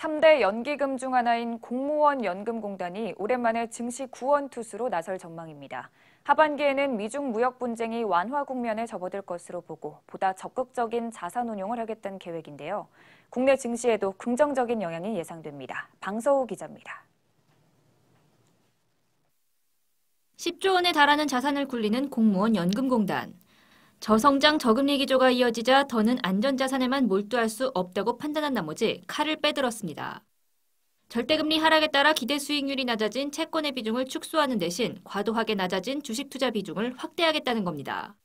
3대 연기금 중 하나인 공무원 연금공단이 오랜만에 증시 구원 투수로 나설 전망입니다. 하반기에는 미중 무역 분쟁이 완화 국면에 접어들 것으로 보고 보다 적극적인 자산 운용을 하겠다는 계획인데요. 국내 증시에도 긍정적인 영향이 예상됩니다. 방서우 기자입니다. 10조 원에 달하는 자산을 굴리는 공무원 연금공단. 저성장 저금리 기조가 이어지자 더는 안전자산에만 몰두할 수 없다고 판단한 나머지 칼을 빼들었습니다. 절대금리 하락에 따라 기대 수익률이 낮아진 채권의 비중을 축소하는 대신 과도하게 낮아진 주식 투자 비중을 확대하겠다는 겁니다.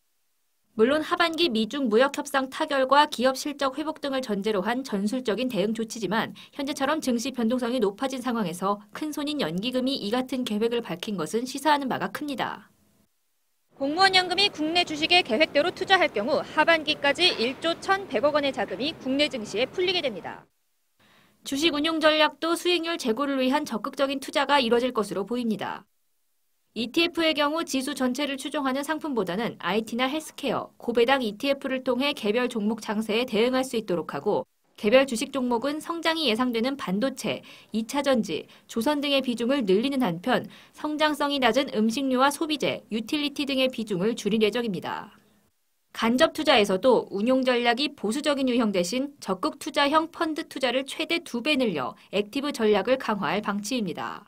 물론 하반기 미중 무역 협상 타결과 기업 실적 회복 등을 전제로 한 전술적인 대응 조치지만 현재처럼 증시 변동성이 높아진 상황에서 큰 손인 연기금이 이 같은 계획을 밝힌 것은 시사하는 바가 큽니다. 공무원연금이 국내 주식에 계획대로 투자할 경우 하반기까지 1조 1,100억 원의 자금이 국내 증시에 풀리게 됩니다. 주식 운용 전략도 수익률 제고를 위한 적극적인 투자가 이뤄질 것으로 보입니다. ETF의 경우 지수 전체를 추종하는 상품보다는 IT나 헬스케어, 고배당 ETF를 통해 개별 종목 장세에 대응할 수 있도록 하고 개별 주식 종목은 성장이 예상되는 반도체, 2차전지, 조선 등의 비중을 늘리는 한편 성장성이 낮은 음식료와 소비재, 유틸리티 등의 비중을 줄일 예정입니다. 간접 투자에서도 운용 전략이 보수적인 유형 대신 적극 투자형 펀드 투자를 최대 두 배 늘려 액티브 전략을 강화할 방침입니다.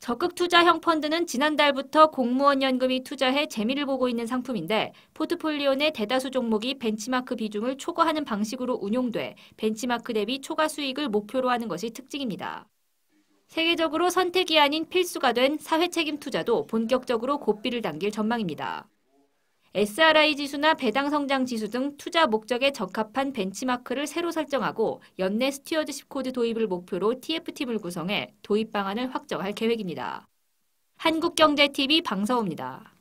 적극 투자형 펀드는 지난달부터 공무원 연금이 투자해 재미를 보고 있는 상품인데 포트폴리오 내 대다수 종목이 벤치마크 비중을 초과하는 방식으로 운용돼 벤치마크 대비 초과 수익을 목표로 하는 것이 특징입니다. 세계적으로 선택이 아닌 필수가 된 사회 책임 투자도 본격적으로 고삐를 당길 전망입니다. SRI 지수나 배당 성장 지수 등 투자 목적에 적합한 벤치마크를 새로 설정하고 연내 스튜어드십 코드 도입을 목표로 TF팀을 구성해 도입 방안을 확정할 계획입니다. 한국경제TV 방서우입니다.